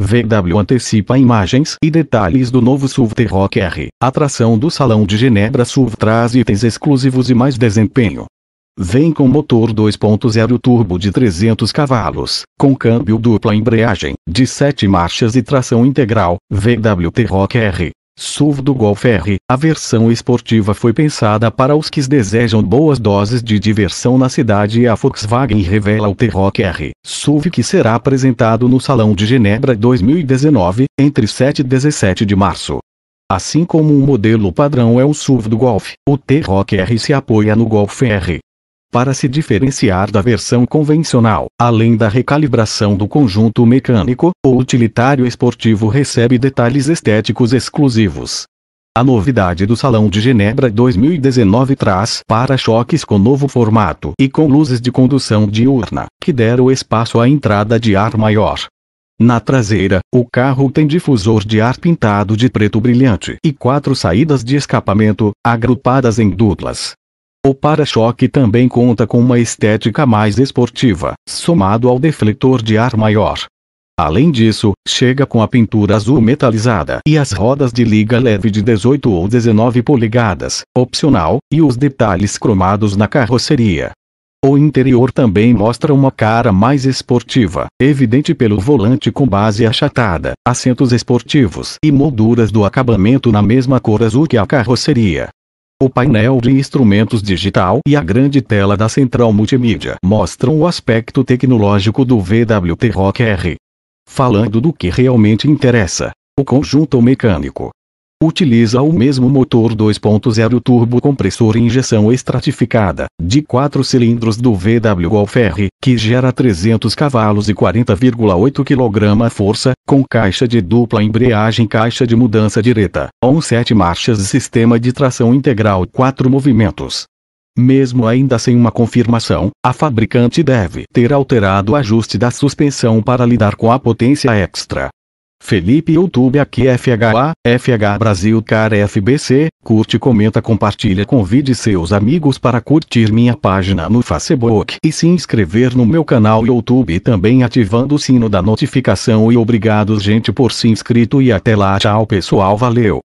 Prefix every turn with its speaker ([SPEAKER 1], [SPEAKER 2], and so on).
[SPEAKER 1] VW antecipa imagens e detalhes do novo SUV T-Roc R. Atração do Salão de Genebra SUV traz itens exclusivos e mais desempenho. Vem com motor 2.0 turbo de 300 cavalos, com câmbio dupla embreagem, de 7 marchas e tração integral. VW T-Roc R SUV do Golf R. A versão esportiva foi pensada para os que desejam boas doses de diversão na cidade e a Volkswagen revela o T-Rock R. SUV que será apresentado no Salão de Genebra 2019, entre 7 e 17 de março. Assim como o modelo padrão é o SUV do Golf, o T-Rock R se apoia no Golf R, para se diferenciar da versão convencional. Além da recalibração do conjunto mecânico, o utilitário esportivo recebe detalhes estéticos exclusivos. A novidade do Salão de Genebra 2019 traz para-choques com novo formato e com luzes de condução diurna, que deram espaço à entrada de ar maior. Na traseira, o carro tem difusor de ar pintado de preto brilhante e quatro saídas de escapamento, agrupadas em duplas, o para-choque também conta com uma estética mais esportiva, somado ao defletor de ar maior. Além disso, chega com a pintura azul metalizada e as rodas de liga leve de 18 ou 19 polegadas, opcional, e os detalhes cromados na carroceria. O interior também mostra uma cara mais esportiva, evidente pelo volante com base achatada, assentos esportivos e molduras do acabamento na mesma cor azul que a carroceria. O painel de instrumentos digital e a grande tela da central multimídia mostram o aspecto tecnológico do VWT Rock R. Falando do que realmente interessa, o conjunto mecânico, Utiliza o mesmo motor 2.0 turbo compressor e injeção estratificada, de 4 cilindros do VW Golf R, que gera 300 cavalos e 40,8 kg-força, com caixa de dupla embreagem caixa de mudança direta, on 7 marchas e sistema de tração integral 4 movimentos. Mesmo ainda sem uma confirmação, a fabricante deve ter alterado o ajuste da suspensão para lidar com a potência extra, Felipe YouTube aqui FHA, FH Brasil Car FBC, curte, comenta, compartilha, convide seus amigos para curtir minha página no Facebook e se inscrever no meu canal YouTube também ativando o sino da notificação e obrigado gente por se inscrito e até lá tchau pessoal valeu.